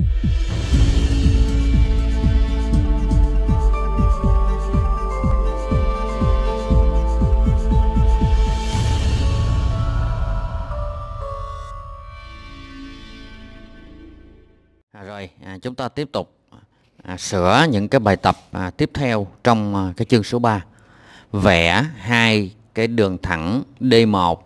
À, rồi à, chúng ta tiếp tục à, sửa những cái bài tập à, tiếp theo trong à, cái chương số 3 vẽ hai cái đường thẳng D1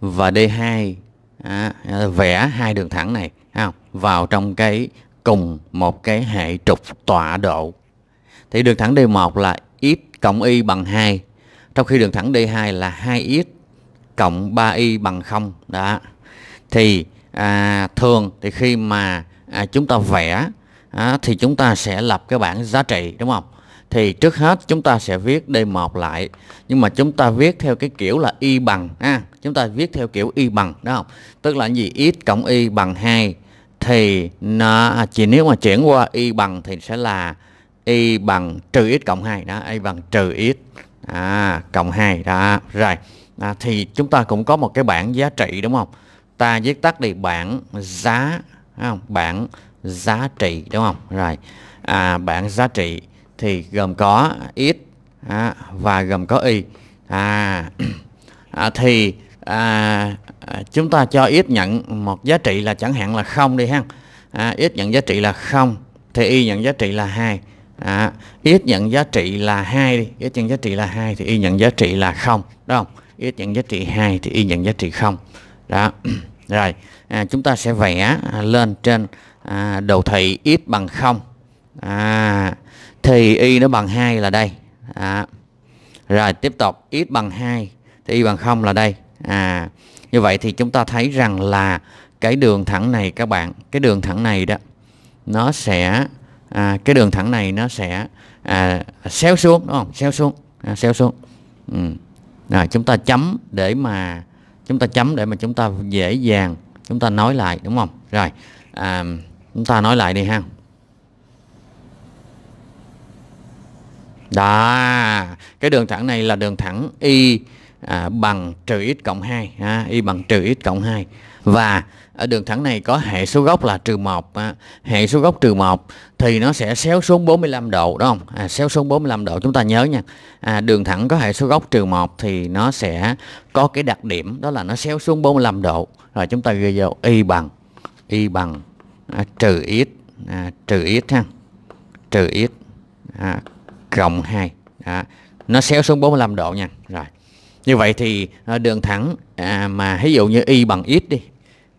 và D2 à, vẽ hai đường thẳng này không? vào trong cái cùng một cái hệ trục tọa độ thì đường thẳng D1 là x cộng y bằng 2 trong khi đường thẳng D2 là 2x cộng 3y bằng 0 đó thì à, thường thì khi mà à, chúng ta vẽ à, thì chúng ta sẽ lập cái bảng giá trị đúng không thì trước hết chúng ta sẽ viết D1 lại nhưng mà chúng ta viết theo cái kiểu là y bằng ha chúng ta viết theo kiểu y bằng đúng không tức là gì x cộng y bằng 2 thì nó à, chỉ nếu mà chuyển qua y bằng thì sẽ là y bằng trừ x cộng 2 đó y bằng trừ x à, cộng 2 đó rồi à, thì chúng ta cũng có một cái bảng giá trị đúng không ta viết tắt đi bảng giá không bảng giá trị đúng không rồi à, bảng giá trị thì gồm có x à, và gồm có y à, à thì à, à chúng ta cho x nhận một giá trị là chẳng hạn là không đi ha à, ít nhận giá trị là không thì y nhận giá trị là hai à, x nhận giá trị là hai đi x nhận giá trị là hai thì y nhận giá trị là không đúng không x nhận giá trị hai thì y nhận giá trị không đó rồi à, chúng ta sẽ vẽ lên trên à, đồ thị ít bằng không à, thì y nó bằng hai là đây à. rồi tiếp tục x bằng 2 thì y bằng 0 là đây à như vậy thì chúng ta thấy rằng là cái đường thẳng này các bạn cái đường thẳng này đó nó sẽ à, cái đường thẳng này nó sẽ à, xéo xuống đúng không xéo xuống à, xéo xuống ừ. rồi chúng ta chấm để mà chúng ta chấm để mà chúng ta dễ dàng chúng ta nói lại đúng không rồi à, chúng ta nói lại đi ha Đó, cái đường thẳng này là đường thẳng y à, bằng trừ x cộng 2, à, y bằng trừ x cộng 2. Và ở đường thẳng này có hệ số góc là trừ 1, à, hệ số góc trừ 1 thì nó sẽ xéo xuống 45 độ đúng không? À, xéo xuống 45 độ chúng ta nhớ nha. À, đường thẳng có hệ số góc trừ 1 thì nó sẽ có cái đặc điểm đó là nó xéo xuống 45 độ. Rồi chúng ta ghi vào y bằng y bằng à, trừ x à, trừ x ha. Trừ x à, rộng 2 đó. nó xéo xuống 45 độ nha rồi như vậy thì ờ, đường thẳng à, mà ví dụ như y bằng x đi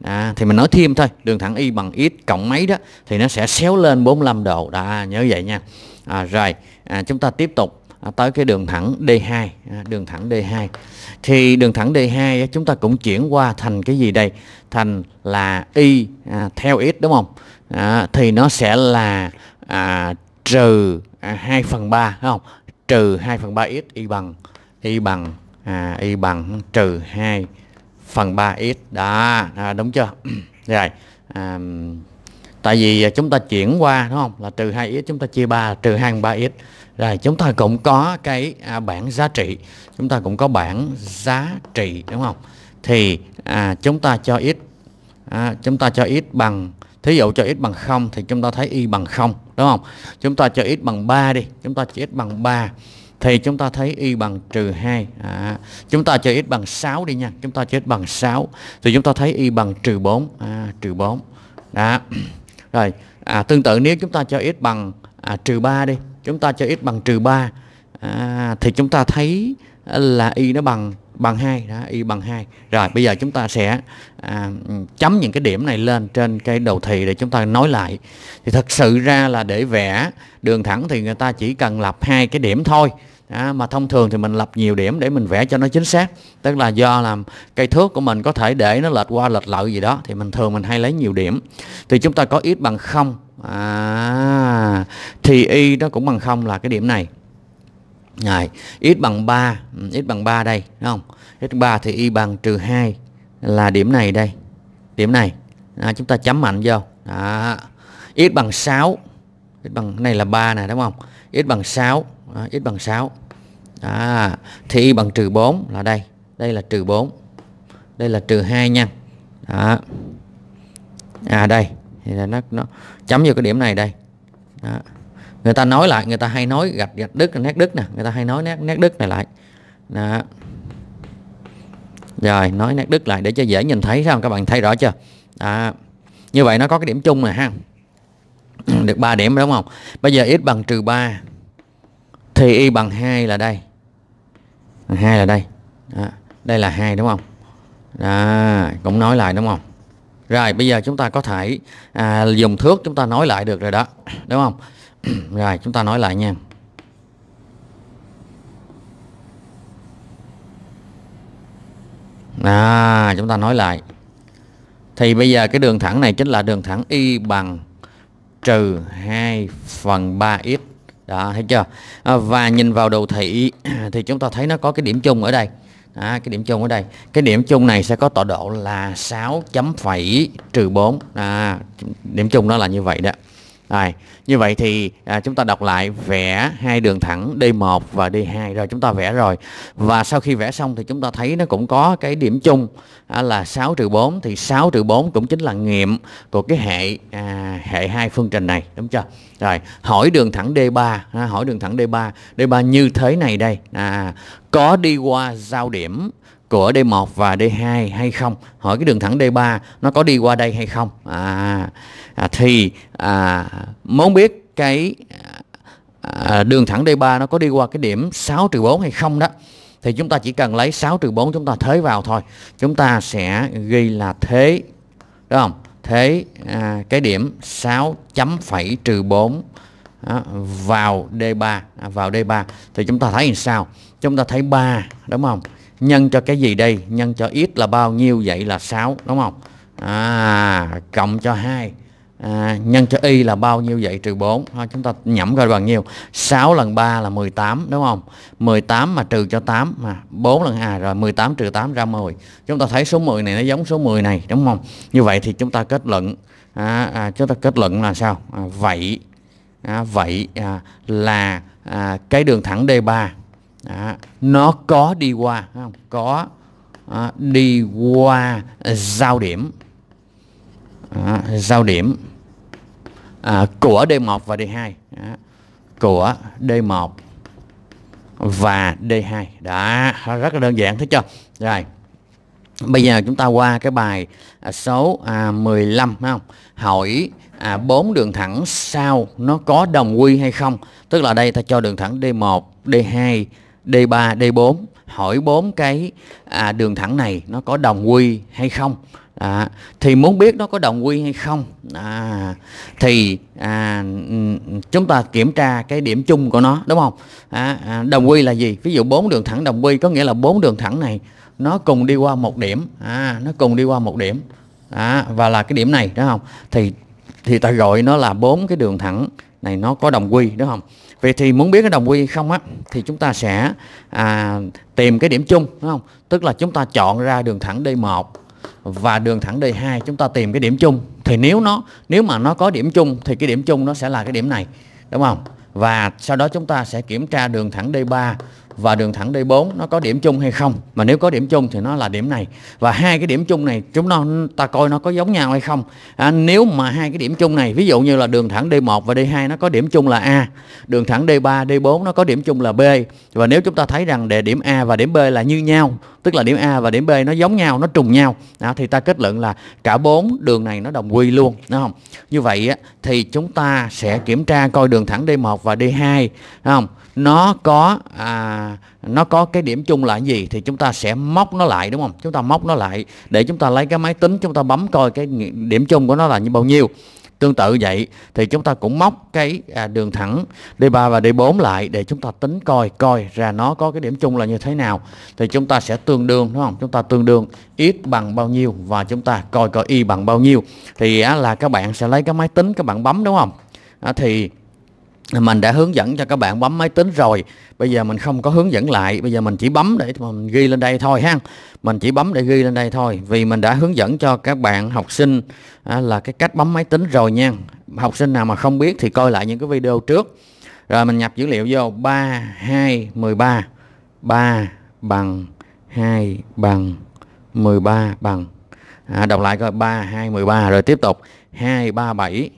à, thì mình nói thêm thôi đường thẳng y bằng x cộng mấy đó thì nó sẽ xéo lên 45 độ đã nhớ vậy nha à, rồi à, chúng ta tiếp tục à, tới cái đường thẳng D2 à, đường thẳng D2 thì đường thẳng D2 chúng ta cũng chuyển qua thành cái gì đây thành là y à, theo x đúng không à, thì nó sẽ là à, trừ à, 2 phần 3 không trừ 2 phần 3 x y bằng y bằng à, y bằng trừ 2 phần 3 x đó à, đúng chưa rồi à, tại vì chúng ta chuyển qua đúng không là trừ 2 x chúng ta chia 3 trừ 2 phần 3 x rồi chúng ta cũng có cái à, bảng giá trị chúng ta cũng có bảng giá trị đúng không thì à, chúng ta cho x à, chúng ta cho x bằng thí dụ cho x bằng 0 thì chúng ta thấy y bằng 0 đúng không chúng ta cho x bằng 3 đi chúng ta cho x bằng 3 thì chúng ta thấy y bằng trừ 2 à, chúng ta cho x bằng 6 đi nha chúng ta cho x bằng 6 thì chúng ta thấy y bằng trừ 4 à, trừ 4 đó rồi à, tương tự nếu chúng ta cho x bằng à, trừ 3 đi chúng ta cho x bằng trừ 3 à, thì chúng ta thấy là y nó bằng bằng hai đó y bằng hai rồi bây giờ chúng ta sẽ à, chấm những cái điểm này lên trên cái đầu thị để chúng ta nói lại thì thật sự ra là để vẽ đường thẳng thì người ta chỉ cần lập hai cái điểm thôi À, mà thông thường thì mình lập nhiều điểm để mình vẽ cho nó chính xác tức là do làm cây thước của mình có thể để nó lệch qua lệch lợi gì đó thì mình thường mình hay lấy nhiều điểm thì chúng ta có ít bằng không à, thì y nó cũng bằng không là cái điểm này Đấy, x bằng 3, ừ, x bằng 3 đây, đúng không? x 3 thì y bằng trừ 2 là điểm này đây. Điểm này. À, chúng ta chấm mạnh vô. Đó. x bằng 6. x bằng này là 3 nè, đúng không? x bằng 6, à, x bằng 6. À, thì y bằng trừ 4 là đây. Đây là trừ 4. Đây là trừ 2 nha. Đó. À đây, thì là nó nó chấm vô cái điểm này đây. Đó người ta nói lại người ta hay nói gạch gạch đứt nét đứt nè người ta hay nói nét nét đứt này lại đó. rồi nói nét đứt lại để cho dễ nhìn thấy sao các bạn thấy rõ chưa đó. như vậy nó có cái điểm chung này ha được 3 điểm đúng không bây giờ x bằng trừ 3 thì y bằng 2 là đây 2 là đây đó. đây là 2 đúng không đó. cũng nói lại đúng không rồi bây giờ chúng ta có thể à, dùng thước chúng ta nói lại được rồi đó đúng không Rồi chúng ta nói lại nha À chúng ta nói lại Thì bây giờ cái đường thẳng này chính là đường thẳng Y bằng trừ 2 phần 3x Đó thấy chưa à, Và nhìn vào đồ thị thì chúng ta thấy nó có cái điểm chung ở đây à, cái điểm chung ở đây cái điểm chung này sẽ có tọa độ là 6 chấm phẩy trừ 4 à, điểm chung nó là như vậy đó rồi, như vậy thì à, chúng ta đọc lại vẽ hai đường thẳng D1 và D2 rồi chúng ta vẽ rồi. Và sau khi vẽ xong thì chúng ta thấy nó cũng có cái điểm chung à, là 6 trừ 4 thì 6 trừ 4 cũng chính là nghiệm của cái hệ à, hệ hai phương trình này đúng chưa? Rồi, hỏi đường thẳng D3, à, hỏi đường thẳng D3, D3 như thế này đây. À có đi qua giao điểm của D1 và D2 hay không hỏi cái đường thẳng D3 nó có đi qua đây hay không à, à thì à, muốn biết cái à, à đường thẳng D3 nó có đi qua cái điểm 6 trừ 4 hay không đó thì chúng ta chỉ cần lấy 6 trừ 4 chúng ta thế vào thôi chúng ta sẽ ghi là thế đúng không thế à, cái điểm 6 chấm phẩy trừ 4 đó, vào D3 à, vào D3 à, thì chúng ta thấy làm sao chúng ta thấy 3 đúng không nhân cho cái gì đây nhân cho x là bao nhiêu vậy là 6 đúng không à, cộng cho 2 à, nhân cho y là bao nhiêu vậy trừ 4 thôi chúng ta nhẩm coi bằng nhiêu 6 lần 3 là 18 đúng không 18 mà trừ cho 8 mà 4 lần à rồi 18 trừ 8 ra 10 chúng ta thấy số 10 này nó giống số 10 này đúng không như vậy thì chúng ta kết luận à, à, chúng ta kết luận là sao à, vậy à, vậy à, là à, cái đường thẳng D3 à, nó có đi qua không có à, đi qua giao điểm à, giao điểm à, của D1 và D2 à, của D1 và D2 đã rất là đơn giản thấy chưa rồi bây giờ chúng ta qua cái bài à, số à, 15 không hỏi à, 4 đường thẳng sau nó có đồng quy hay không tức là đây ta cho đường thẳng D1 D2 D3, D4 hỏi bốn cái à, đường thẳng này nó có đồng quy hay không à, thì muốn biết nó có đồng quy hay không à, thì à, chúng ta kiểm tra cái điểm chung của nó đúng không à, à, đồng quy là gì ví dụ bốn đường thẳng đồng quy có nghĩa là bốn đường thẳng này nó cùng đi qua một điểm à, nó cùng đi qua một điểm à, và là cái điểm này đúng không thì thì ta gọi nó là bốn cái đường thẳng này nó có đồng quy đúng không vậy thì muốn biết cái đồng quy không á thì chúng ta sẽ à, tìm cái điểm chung đúng không tức là chúng ta chọn ra đường thẳng D1 và đường thẳng D2 chúng ta tìm cái điểm chung thì nếu nó nếu mà nó có điểm chung thì cái điểm chung nó sẽ là cái điểm này đúng không và sau đó chúng ta sẽ kiểm tra đường thẳng D3 và đường thẳng D4 nó có điểm chung hay không mà nếu có điểm chung thì nó là điểm này và hai cái điểm chung này chúng nó ta coi nó có giống nhau hay không à, nếu mà hai cái điểm chung này ví dụ như là đường thẳng D1 và D2 nó có điểm chung là A đường thẳng D3 D4 nó có điểm chung là B và nếu chúng ta thấy rằng đề điểm A và điểm B là như nhau tức là điểm A và điểm B nó giống nhau nó trùng nhau à, thì ta kết luận là cả bốn đường này nó đồng quy luôn đúng không như vậy á, thì chúng ta sẽ kiểm tra coi đường thẳng D1 và D2 đúng không nó có à, nó có cái điểm chung là gì thì chúng ta sẽ móc nó lại đúng không chúng ta móc nó lại để chúng ta lấy cái máy tính chúng ta bấm coi cái điểm chung của nó là như bao nhiêu tương tự vậy thì chúng ta cũng móc cái à, đường thẳng D3 và D4 lại để chúng ta tính coi coi ra nó có cái điểm chung là như thế nào thì chúng ta sẽ tương đương đúng không chúng ta tương đương x bằng bao nhiêu và chúng ta coi coi y bằng bao nhiêu thì là các bạn sẽ lấy cái máy tính các bạn bấm đúng không thì mình đã hướng dẫn cho các bạn bấm máy tính rồi bây giờ mình không có hướng dẫn lại bây giờ mình chỉ bấm để mình ghi lên đây thôi ha mình chỉ bấm để ghi lên đây thôi vì mình đã hướng dẫn cho các bạn học sinh à, là cái cách bấm máy tính rồi nha học sinh nào mà không biết thì coi lại những cái video trước rồi mình nhập dữ liệu vô 3 2 13 3 bằng 2 bằng 13 bằng à, đọc lại coi 3 2 13 rồi tiếp tục 2 3 7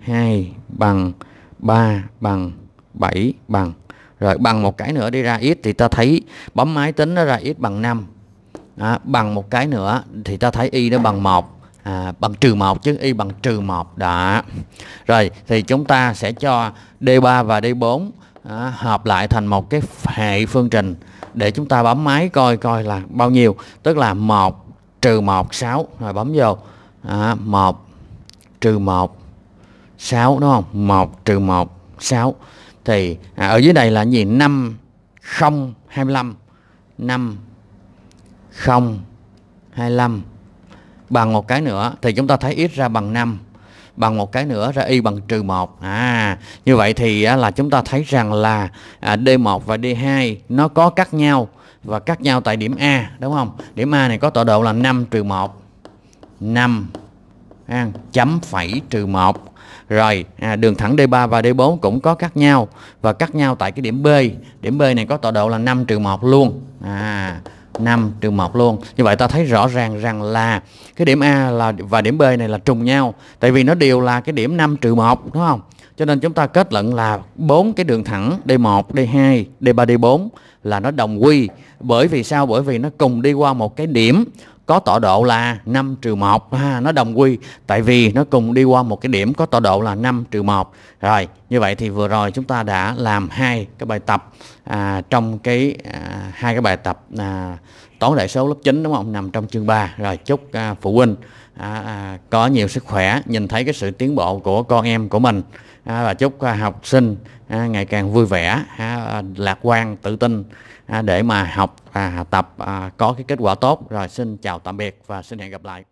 2 bằng 3 bằng 7 bằng rồi bằng một cái nữa đi ra x thì ta thấy bấm máy tính nó ra x bằng 5 à, bằng một cái nữa thì ta thấy y nó bằng 1 à, bằng trừ 1 chứ y bằng trừ 1 đó rồi thì chúng ta sẽ cho D3 và D4 à, hợp lại thành một cái hệ phương trình để chúng ta bấm máy coi coi là bao nhiêu tức là 1 trừ 1 6 rồi bấm vô à, 1 trừ 1 6 đúng không? 1 trừ 1 6 thì à, ở dưới đây là gì? 5 0 25 5 0 25 bằng một cái nữa thì chúng ta thấy x ra bằng 5 bằng một cái nữa ra y bằng trừ 1 à như vậy thì là chúng ta thấy rằng là à, D1 và D2 nó có cắt nhau và cắt nhau tại điểm A đúng không điểm A này có tọa độ là 5 trừ 1 5 à, chấm phẩy trừ 1 rồi, à, đường thẳng D3 và D4 cũng có cắt nhau và cắt nhau tại cái điểm B. Điểm B này có tọa độ là 5 trừ 1 luôn. À, 5 trừ 1 luôn. Như vậy ta thấy rõ ràng rằng là cái điểm A là và điểm B này là trùng nhau. Tại vì nó đều là cái điểm 5 trừ 1 đúng không? Cho nên chúng ta kết luận là bốn cái đường thẳng D1, D2, D3, D4 là nó đồng quy. Bởi vì sao? Bởi vì nó cùng đi qua một cái điểm có tọa độ là 5 trừ 1 ha, nó đồng quy tại vì nó cùng đi qua một cái điểm có tọa độ là 5 trừ 1 rồi như vậy thì vừa rồi chúng ta đã làm hai cái bài tập à, trong cái à, hai cái bài tập à, toán đại số lớp 9 đúng không nằm trong chương 3 rồi chúc à, phụ huynh à, à, có nhiều sức khỏe nhìn thấy cái sự tiến bộ của con em của mình À, và chúc à, học sinh à, ngày càng vui vẻ lạc quan tự tin để mà học và tập có cái kết quả tốt rồi xin chào tạm biệt và xin hẹn gặp lại